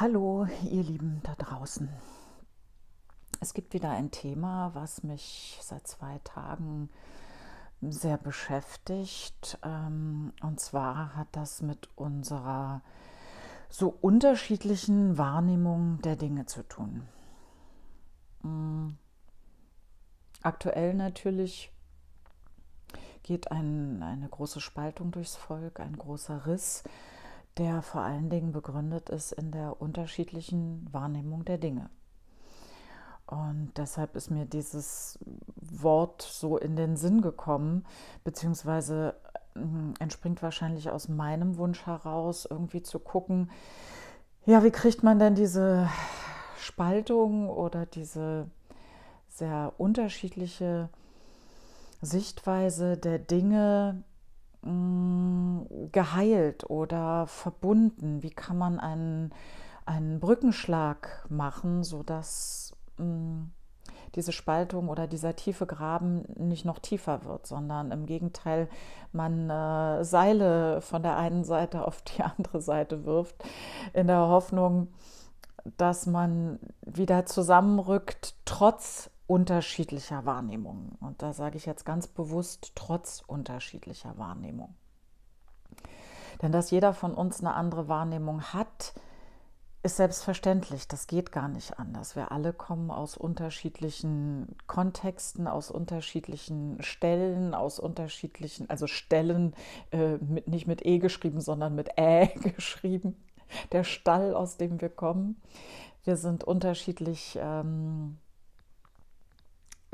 Hallo, ihr Lieben da draußen. Es gibt wieder ein Thema, was mich seit zwei Tagen sehr beschäftigt. Ähm, und zwar hat das mit unserer so unterschiedlichen Wahrnehmung der Dinge zu tun. Mm. Aktuell natürlich geht ein, eine große Spaltung durchs Volk, ein großer Riss der vor allen Dingen begründet ist in der unterschiedlichen Wahrnehmung der Dinge. Und deshalb ist mir dieses Wort so in den Sinn gekommen, beziehungsweise hm, entspringt wahrscheinlich aus meinem Wunsch heraus, irgendwie zu gucken, ja, wie kriegt man denn diese Spaltung oder diese sehr unterschiedliche Sichtweise der Dinge Mm, geheilt oder verbunden? Wie kann man einen, einen Brückenschlag machen, sodass mm, diese Spaltung oder dieser tiefe Graben nicht noch tiefer wird, sondern im Gegenteil man äh, Seile von der einen Seite auf die andere Seite wirft, in der Hoffnung, dass man wieder zusammenrückt, trotz unterschiedlicher Wahrnehmungen. Und da sage ich jetzt ganz bewusst trotz unterschiedlicher Wahrnehmung. Denn dass jeder von uns eine andere Wahrnehmung hat, ist selbstverständlich. Das geht gar nicht anders. Wir alle kommen aus unterschiedlichen Kontexten, aus unterschiedlichen Stellen, aus unterschiedlichen, also Stellen äh, mit, nicht mit E geschrieben, sondern mit Ä geschrieben. Der Stall, aus dem wir kommen. Wir sind unterschiedlich. Ähm,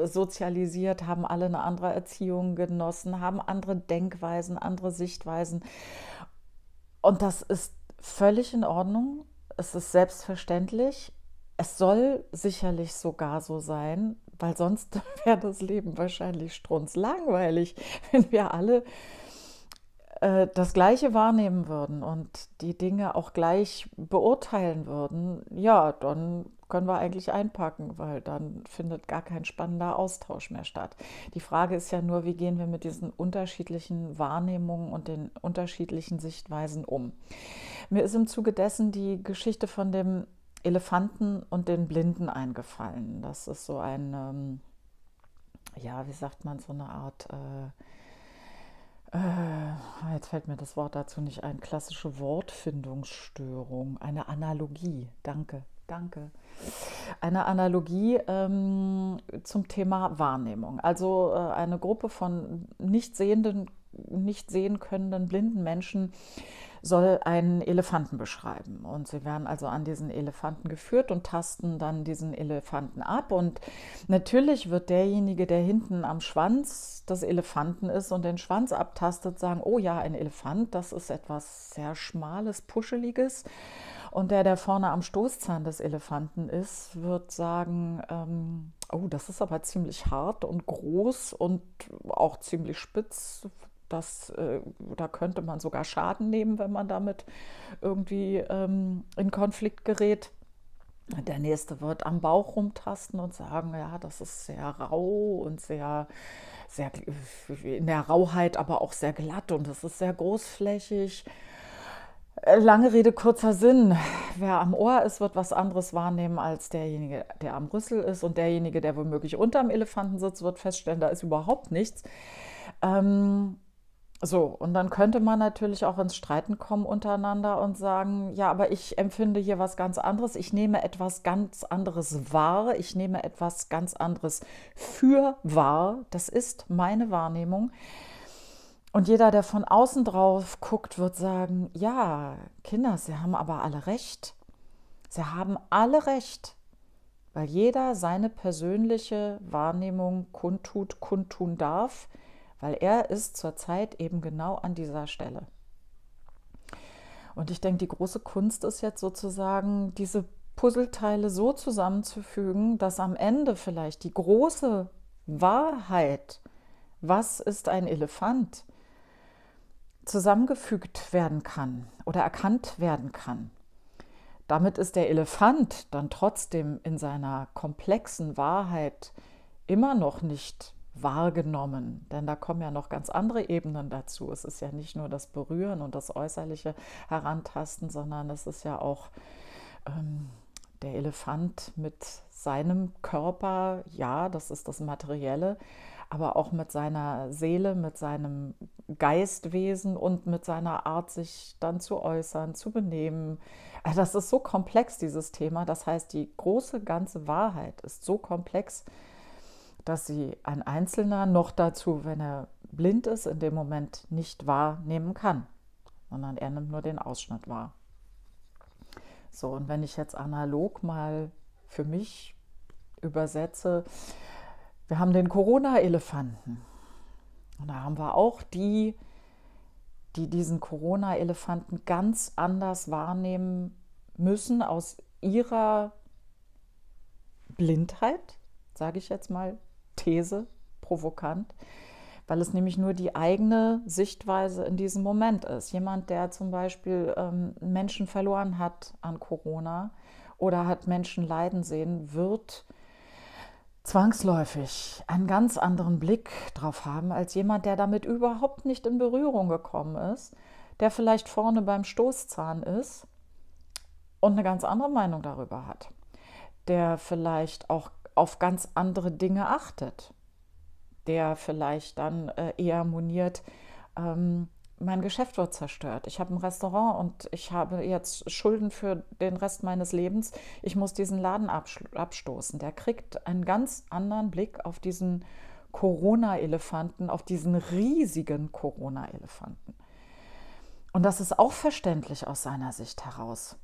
sozialisiert, haben alle eine andere Erziehung genossen, haben andere Denkweisen, andere Sichtweisen. Und das ist völlig in Ordnung. Es ist selbstverständlich. Es soll sicherlich sogar so sein, weil sonst wäre das Leben wahrscheinlich strunzlangweilig, wenn wir alle äh, das Gleiche wahrnehmen würden und die Dinge auch gleich beurteilen würden. Ja, dann können wir eigentlich einpacken, weil dann findet gar kein spannender Austausch mehr statt. Die Frage ist ja nur, wie gehen wir mit diesen unterschiedlichen Wahrnehmungen und den unterschiedlichen Sichtweisen um. Mir ist im Zuge dessen die Geschichte von dem Elefanten und den Blinden eingefallen. Das ist so ein, ähm, ja, wie sagt man, so eine Art... Äh, äh jetzt fällt mir das Wort dazu nicht ein, klassische Wortfindungsstörung, eine Analogie, danke, Danke. Eine Analogie ähm, zum Thema Wahrnehmung. Also äh, eine Gruppe von nicht sehenden, nicht sehen könnenden blinden Menschen soll einen Elefanten beschreiben. Und sie werden also an diesen Elefanten geführt und tasten dann diesen Elefanten ab. Und natürlich wird derjenige, der hinten am Schwanz des Elefanten ist und den Schwanz abtastet, sagen, oh ja, ein Elefant, das ist etwas sehr Schmales, Puscheliges. Und der, der vorne am Stoßzahn des Elefanten ist, wird sagen, ähm, oh, das ist aber ziemlich hart und groß und auch ziemlich spitz, das, äh, da könnte man sogar Schaden nehmen, wenn man damit irgendwie ähm, in Konflikt gerät. Der nächste wird am Bauch rumtasten und sagen, ja, das ist sehr rau und sehr, sehr in der Rauheit, aber auch sehr glatt und es ist sehr großflächig. Äh, lange Rede, kurzer Sinn. Wer am Ohr ist, wird was anderes wahrnehmen als derjenige, der am Rüssel ist. Und derjenige, der womöglich unterm Elefanten sitzt, wird feststellen, da ist überhaupt nichts. Ähm, so, und dann könnte man natürlich auch ins Streiten kommen untereinander und sagen, ja, aber ich empfinde hier was ganz anderes, ich nehme etwas ganz anderes wahr, ich nehme etwas ganz anderes für wahr, das ist meine Wahrnehmung. Und jeder, der von außen drauf guckt, wird sagen, ja, Kinder, Sie haben aber alle recht. Sie haben alle recht, weil jeder seine persönliche Wahrnehmung kundtut, kundtun darf weil er ist zurzeit eben genau an dieser Stelle. Und ich denke, die große Kunst ist jetzt sozusagen, diese Puzzleteile so zusammenzufügen, dass am Ende vielleicht die große Wahrheit, was ist ein Elefant, zusammengefügt werden kann oder erkannt werden kann. Damit ist der Elefant dann trotzdem in seiner komplexen Wahrheit immer noch nicht wahrgenommen. Denn da kommen ja noch ganz andere Ebenen dazu. Es ist ja nicht nur das Berühren und das äußerliche Herantasten, sondern es ist ja auch ähm, der Elefant mit seinem Körper, ja, das ist das Materielle, aber auch mit seiner Seele, mit seinem Geistwesen und mit seiner Art, sich dann zu äußern, zu benehmen. Äh, das ist so komplex, dieses Thema. Das heißt, die große ganze Wahrheit ist so komplex, dass sie ein Einzelner noch dazu, wenn er blind ist, in dem Moment nicht wahrnehmen kann, sondern er nimmt nur den Ausschnitt wahr. So, und wenn ich jetzt analog mal für mich übersetze, wir haben den Corona-Elefanten. Und da haben wir auch die, die diesen Corona-Elefanten ganz anders wahrnehmen müssen aus ihrer Blindheit, sage ich jetzt mal These provokant, weil es nämlich nur die eigene Sichtweise in diesem Moment ist. Jemand, der zum Beispiel ähm, Menschen verloren hat an Corona oder hat Menschen leiden sehen, wird zwangsläufig einen ganz anderen Blick drauf haben als jemand, der damit überhaupt nicht in Berührung gekommen ist, der vielleicht vorne beim Stoßzahn ist und eine ganz andere Meinung darüber hat, der vielleicht auch auf ganz andere Dinge achtet, der vielleicht dann äh, eher moniert, ähm, mein Geschäft wird zerstört. Ich habe ein Restaurant und ich habe jetzt Schulden für den Rest meines Lebens. Ich muss diesen Laden abstoßen. Der kriegt einen ganz anderen Blick auf diesen Corona-Elefanten, auf diesen riesigen Corona-Elefanten. Und das ist auch verständlich aus seiner Sicht heraus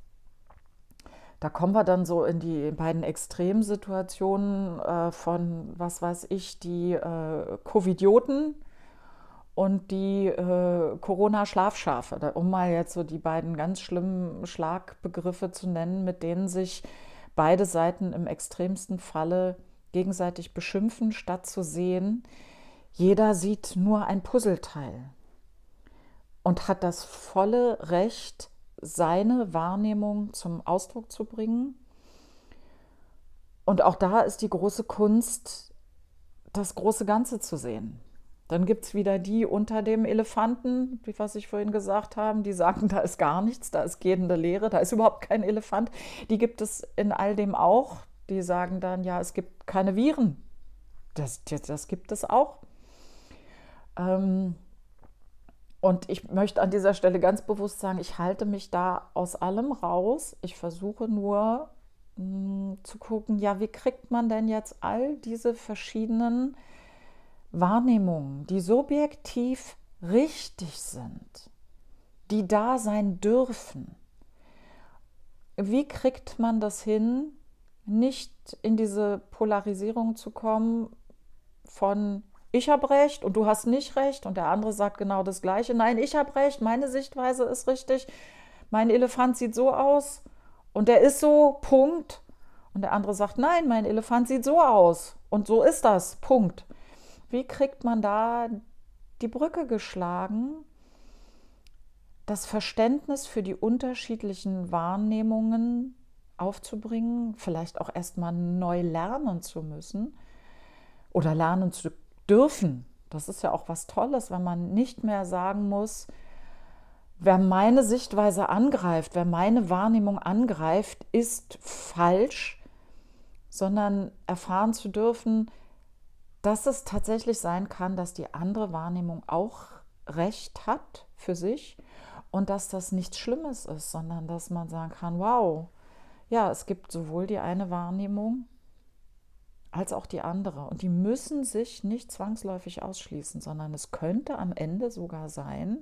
da kommen wir dann so in die beiden Extremsituationen äh, von, was weiß ich, die äh, Covidioten und die äh, Corona-Schlafschafe, um mal jetzt so die beiden ganz schlimmen Schlagbegriffe zu nennen, mit denen sich beide Seiten im extremsten Falle gegenseitig beschimpfen, statt zu sehen, jeder sieht nur ein Puzzleteil und hat das volle Recht, seine Wahrnehmung zum Ausdruck zu bringen. Und auch da ist die große Kunst, das große Ganze zu sehen. Dann gibt es wieder die unter dem Elefanten, wie was ich vorhin gesagt habe, die sagen, da ist gar nichts, da ist gehende Leere, da ist überhaupt kein Elefant. Die gibt es in all dem auch. Die sagen dann, ja, es gibt keine Viren. Das, das, das gibt es auch. Ähm, und ich möchte an dieser Stelle ganz bewusst sagen, ich halte mich da aus allem raus. Ich versuche nur mh, mm, zu gucken, ja, wie kriegt man denn jetzt all diese verschiedenen Wahrnehmungen, die subjektiv richtig sind, die da sein dürfen. Wie kriegt man das hin, nicht in diese Polarisierung zu kommen von ich habe recht und du hast nicht recht und der andere sagt genau das gleiche. Nein, ich habe recht, meine Sichtweise ist richtig. Mein Elefant sieht so aus und der ist so, Punkt. Und der andere sagt, nein, mein Elefant sieht so aus und so ist das, Punkt. Wie kriegt man da die Brücke geschlagen, das Verständnis für die unterschiedlichen Wahrnehmungen aufzubringen, vielleicht auch erstmal neu lernen zu müssen oder lernen zu können? dürfen. Das ist ja auch was Tolles, wenn man nicht mehr sagen muss, wer meine Sichtweise angreift, wer meine Wahrnehmung angreift, ist falsch, sondern erfahren zu dürfen, dass es tatsächlich sein kann, dass die andere Wahrnehmung auch Recht hat für sich und dass das nichts Schlimmes ist, sondern dass man sagen kann, wow, ja, es gibt sowohl die eine Wahrnehmung als auch die andere. Und die müssen sich nicht zwangsläufig ausschließen, sondern es könnte am Ende sogar sein,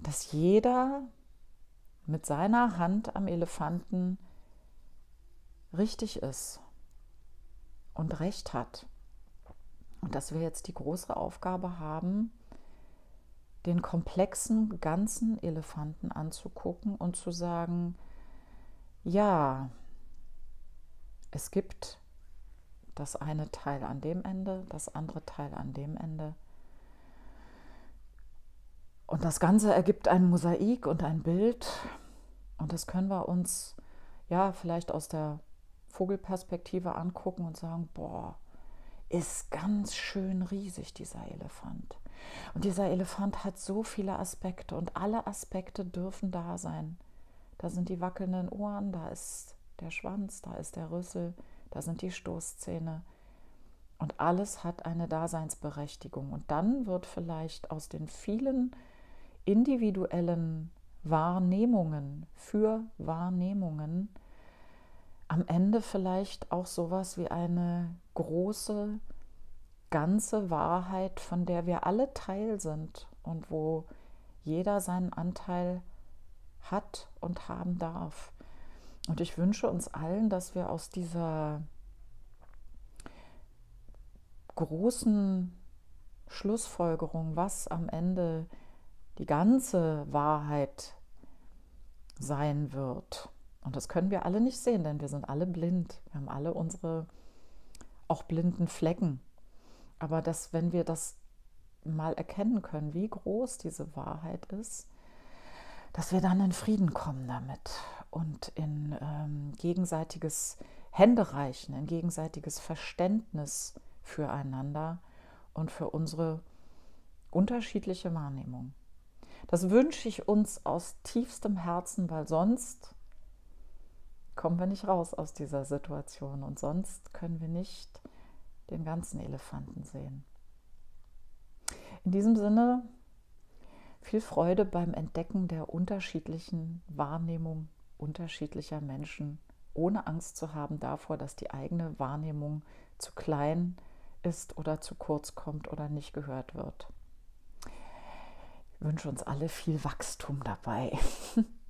dass jeder mit seiner Hand am Elefanten richtig ist und recht hat. Und dass wir jetzt die große Aufgabe haben, den komplexen ganzen Elefanten anzugucken und zu sagen, ja, es gibt das eine Teil an dem Ende, das andere Teil an dem Ende. Und das Ganze ergibt ein Mosaik und ein Bild. Und das können wir uns ja vielleicht aus der Vogelperspektive angucken und sagen, boah, ist ganz schön riesig dieser Elefant. Und dieser Elefant hat so viele Aspekte und alle Aspekte dürfen da sein. Da sind die wackelnden Ohren, da ist der Schwanz, da ist der Rüssel, da sind die Stoßzähne. Und alles hat eine Daseinsberechtigung. Und dann wird vielleicht aus den vielen individuellen Wahrnehmungen für Wahrnehmungen am Ende vielleicht auch sowas wie eine große, ganze Wahrheit, von der wir alle Teil sind und wo jeder seinen Anteil hat und haben darf. Und ich wünsche uns allen, dass wir aus dieser großen Schlussfolgerung, was am Ende die ganze Wahrheit sein wird. Und das können wir alle nicht sehen, denn wir sind alle blind. Wir haben alle unsere auch blinden Flecken. Aber dass, wenn wir das mal erkennen können, wie groß diese Wahrheit ist, dass wir dann in Frieden kommen damit und in ähm, gegenseitiges Händereichen, in gegenseitiges Verständnis füreinander und für unsere unterschiedliche Wahrnehmung. Das wünsche ich uns aus tiefstem Herzen, weil sonst kommen wir nicht raus aus dieser Situation und sonst können wir nicht den ganzen Elefanten sehen. In diesem Sinne viel Freude beim Entdecken der unterschiedlichen Wahrnehmung unterschiedlicher Menschen, ohne Angst zu haben davor, dass die eigene Wahrnehmung zu klein ist oder zu kurz kommt oder nicht gehört wird. Ich wünsche uns alle viel Wachstum dabei.